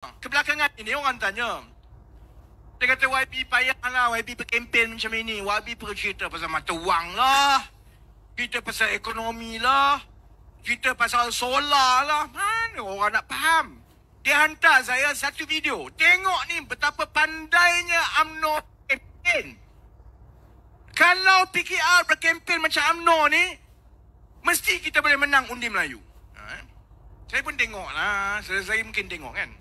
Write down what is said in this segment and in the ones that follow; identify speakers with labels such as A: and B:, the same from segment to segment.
A: Kebelakangan ini orang tanya Dia kata YB payah lah YB berkempen macam ini YB perlu pasal mata wang lah Cerita pasal ekonomi lah Cerita pasal solar lah Mana orang nak faham Dia hantar saya satu video Tengok ni betapa pandainya UMNO berkempen Kalau PKR berkempen macam UMNO ni Mesti kita boleh menang undi Melayu ha? Eh? Saya pun tengok lah Saya mungkin tengok kan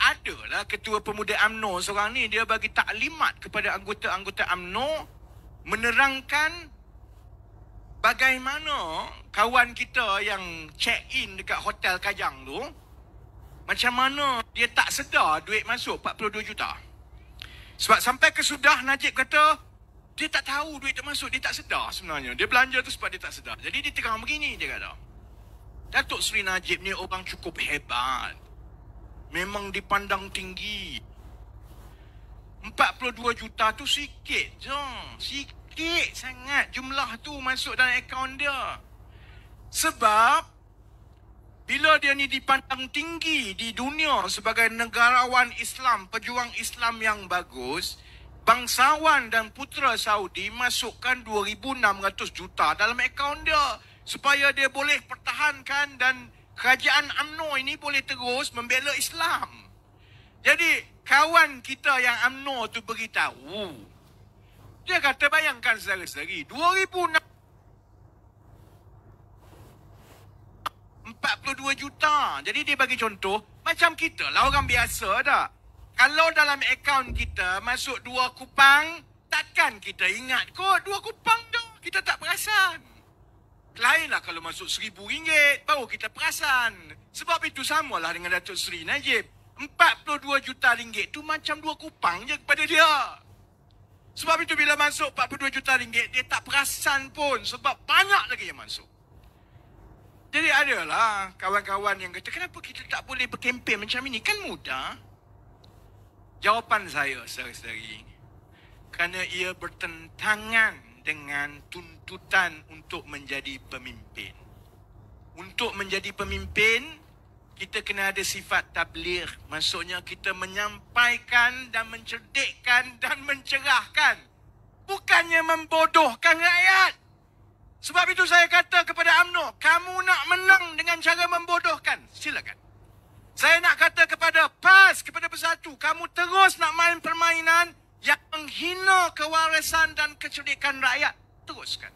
A: adalah ketua pemuda AMNO seorang ni dia bagi taklimat kepada anggota-anggota AMNO menerangkan bagaimana kawan kita yang check in dekat hotel Kajang tu macam mana dia tak sedar duit masuk 42 juta. Sebab sampai kesudah Najib kata dia tak tahu duit tu masuk, dia tak sedar sebenarnya. Dia belanja tu sebab dia tak sedar. Jadi dia terang begini dia kata. Datuk Seri Najib ni orang cukup hebat memang dipandang tinggi. 42 juta tu sikit je. Sikit sangat jumlah tu masuk dalam akaun dia. Sebab bila dia ni dipandang tinggi di dunia sebagai negarawan Islam, pejuang Islam yang bagus, bangsawan dan putera Saudi masukkan 2600 juta dalam akaun dia supaya dia boleh pertahankan dan kerajaan UMNO ini boleh terus membela Islam. Jadi kawan kita yang UMNO tu beritahu. Dia kata bayangkan sekali-sekali 42 juta. Jadi dia bagi contoh macam kita lah orang biasa dah. Kalau dalam akaun kita masuk dua kupang, takkan kita ingat kot dua kupang dah. Kita tak perasan lain lah kalau masuk seribu ringgit, baru kita perasan. Sebab itu samalah dengan Datuk Seri Najib. Empat puluh dua juta ringgit tu macam dua kupang je kepada dia. Sebab itu bila masuk empat puluh dua juta ringgit, dia tak perasan pun sebab banyak lagi yang masuk. Jadi adalah kawan-kawan yang kata, kenapa kita tak boleh berkempen macam ini? Kan mudah. Jawapan saya sehari-hari, kerana ia bertentangan dengan tuntutan untuk menjadi pemimpin. Untuk menjadi pemimpin, kita kena ada sifat tabligh. Maksudnya kita menyampaikan dan mencerdikkan dan mencerahkan. Bukannya membodohkan rakyat. Sebab itu saya kata kepada AMNO, kamu nak menang dengan cara membodohkan. Silakan. Saya nak kata kepada PAS, kepada Bersatu, kamu terus nak main permainan yang menghina kewarasan dan kecerdikan rakyat, teruskan.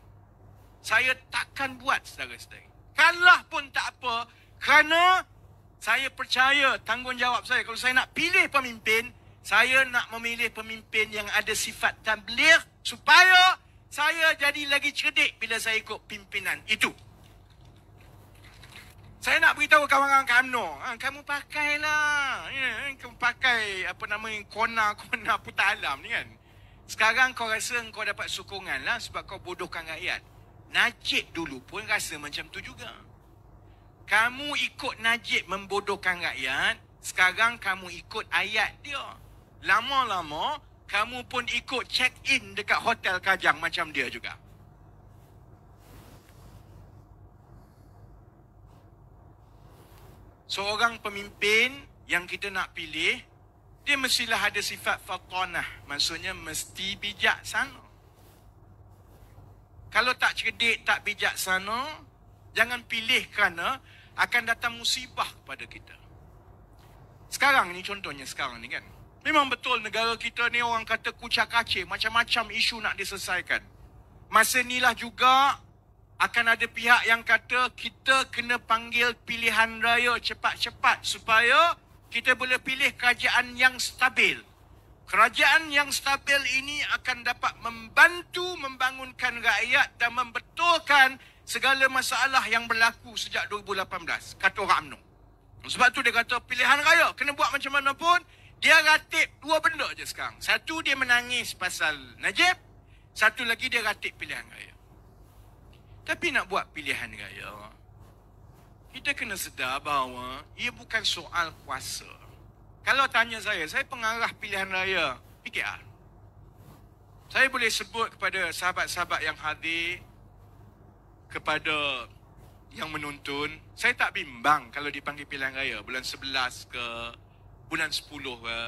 A: Saya takkan buat saudara-saudari. Kalah pun tak apa kerana saya percaya tanggungjawab saya. Kalau saya nak pilih pemimpin, saya nak memilih pemimpin yang ada sifat tabligh supaya saya jadi lagi cerdik bila saya ikut pimpinan itu. Saya nak beritahu kawan-kawan kamu, ah, kamu pakailah, ya, kamu pakai apa nama yang kona-kona putalam ni kan. Sekarang kau rasa kau dapat sokongan lah sebab kau bodohkan rakyat. Najib dulu pun rasa macam tu juga. Kamu ikut Najib membodohkan rakyat, sekarang kamu ikut ayat dia. Lama-lama, kamu pun ikut check-in dekat Hotel Kajang macam dia juga. Seorang pemimpin yang kita nak pilih dia mestilah ada sifat fatonah. Maksudnya mesti bijak bijaksana. Kalau tak cedek tak bijak bijaksana, jangan pilih kerana akan datang musibah kepada kita. Sekarang ni contohnya sekarang ni kan. Memang betul negara kita ni orang kata kucak kacir. Macam-macam isu nak diselesaikan. Masa ni lah juga akan ada pihak yang kata kita kena panggil pilihan raya cepat-cepat supaya kita boleh pilih kerajaan yang stabil. Kerajaan yang stabil ini akan dapat membantu membangunkan rakyat dan membetulkan segala masalah yang berlaku sejak 2018, kata orang UMNO. Sebab tu dia kata pilihan raya, kena buat macam mana pun, dia ratik dua benda je sekarang. Satu dia menangis pasal Najib, satu lagi dia ratik pilihan raya. Tapi nak buat pilihan raya, kita kena sedar bahawa ia bukan soal kuasa. Kalau tanya saya, saya pengarah pilihan raya PKR. Saya boleh sebut kepada sahabat-sahabat yang hadir, kepada yang menonton, saya tak bimbang kalau dipanggil pilihan raya bulan 11 ke bulan 10 ke.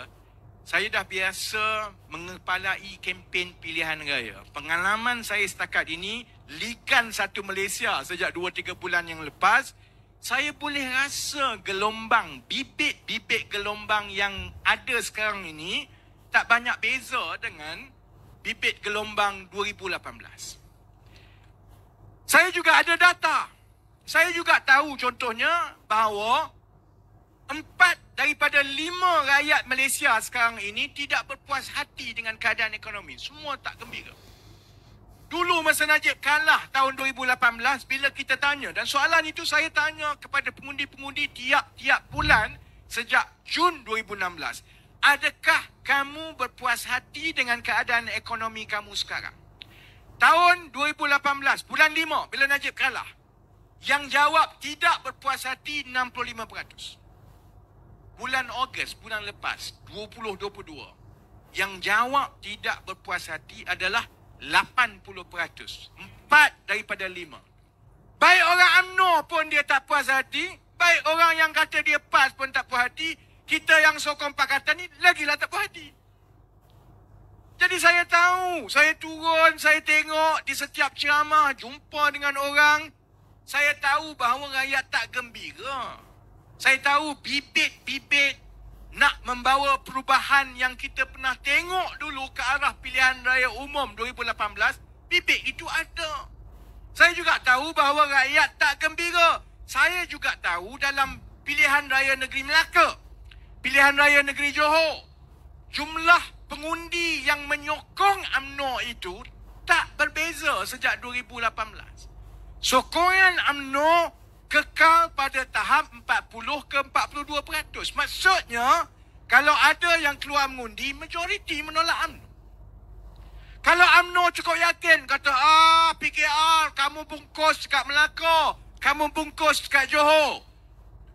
A: Saya dah biasa mengepalai kempen pilihan raya. Pengalaman saya setakat ini, Likan Satu Malaysia sejak 2-3 bulan yang lepas, saya boleh rasa gelombang, bibit-bibit gelombang yang ada sekarang ini tak banyak beza dengan bibit gelombang 2018. Saya juga ada data. Saya juga tahu contohnya bahawa empat daripada lima rakyat Malaysia sekarang ini tidak berpuas hati dengan keadaan ekonomi. Semua tak gembira. Dulu masa Najib kalah tahun 2018 bila kita tanya dan soalan itu saya tanya kepada pengundi-pengundi tiap-tiap bulan sejak Jun 2016. Adakah kamu berpuas hati dengan keadaan ekonomi kamu sekarang? Tahun 2018, bulan 5 bila Najib kalah. Yang jawab tidak berpuas hati 65%. Bulan Ogos, bulan lepas, 2022. Yang jawab tidak berpuas hati adalah 80%. empat daripada lima. Baik orang UMNO pun dia tak puas hati. Baik orang yang kata dia PAS pun tak puas hati. Kita yang sokong pakatan ni lagilah tak puas hati. Jadi saya tahu, saya turun, saya tengok di setiap ceramah, jumpa dengan orang. Saya tahu bahawa rakyat tak gembira. Saya tahu bibit-bibit nak membawa perubahan yang kita pernah tengok dulu ke arah pilihan raya umum 2018, bibit itu ada. Saya juga tahu bahawa rakyat tak gembira. Saya juga tahu dalam pilihan raya negeri Melaka, pilihan raya negeri Johor, jumlah pengundi yang menyokong UMNO itu tak berbeza sejak 2018. Sokongan UMNO kekal pada tahap 40 ke 42 peratus. Maksudnya, kalau ada yang keluar mengundi, majoriti menolak UMNO. Kalau UMNO cukup yakin, kata, ah PKR, kamu bungkus kat Melaka, kamu bungkus kat Johor.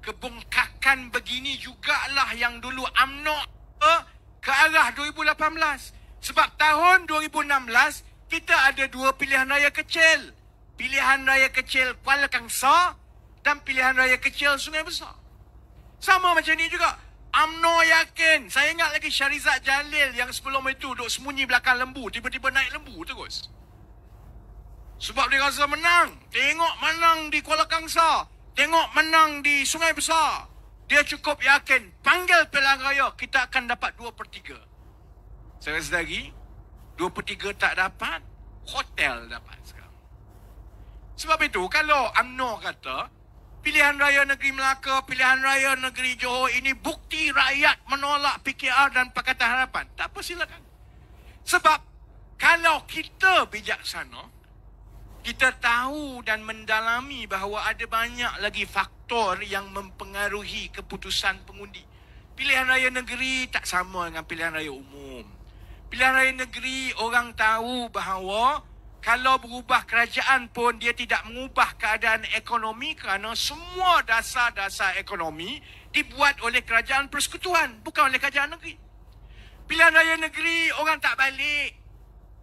A: Kebungkakan begini jugalah yang dulu UMNO eh, ke arah 2018. Sebab tahun 2016, kita ada dua pilihan raya kecil. Pilihan raya kecil Kuala Kangsar dan pilihan raya kecil sungai besar. Sama macam ni juga. Amno yakin. Saya ingat lagi Syarizat Jalil yang sebelum itu duduk sembunyi belakang lembu. Tiba-tiba naik lembu terus. Sebab dia rasa menang. Tengok menang di Kuala Kangsa. Tengok menang di Sungai Besar. Dia cukup yakin. Panggil pilihan raya. Kita akan dapat dua per tiga. Saya rasa lagi. dua per tiga tak dapat. Hotel dapat sekarang. Sebab itu kalau Amno kata... Pilihan raya negeri Melaka, pilihan raya negeri Johor ini bukti rakyat menolak PKR dan Pakatan Harapan. Tak apa silakan. Sebab kalau kita bijaksana, kita tahu dan mendalami bahawa ada banyak lagi faktor yang mempengaruhi keputusan pengundi. Pilihan raya negeri tak sama dengan pilihan raya umum. Pilihan raya negeri orang tahu bahawa kalau berubah kerajaan pun dia tidak mengubah keadaan ekonomi kerana semua dasar-dasar ekonomi dibuat oleh kerajaan persekutuan bukan oleh kerajaan negeri. Pilihan raya negeri orang tak balik.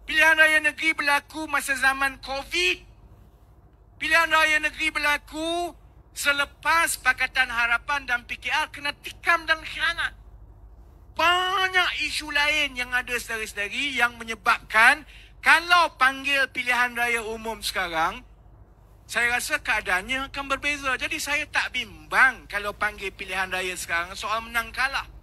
A: Pilihan raya negeri berlaku masa zaman COVID. Pilihan raya negeri berlaku selepas Pakatan Harapan dan PKR kena tikam dan khianat. Banyak isu lain yang ada sendiri-sendiri yang menyebabkan kalau panggil pilihan raya umum sekarang, saya rasa keadaannya akan berbeza. Jadi saya tak bimbang kalau panggil pilihan raya sekarang soal menang kalah.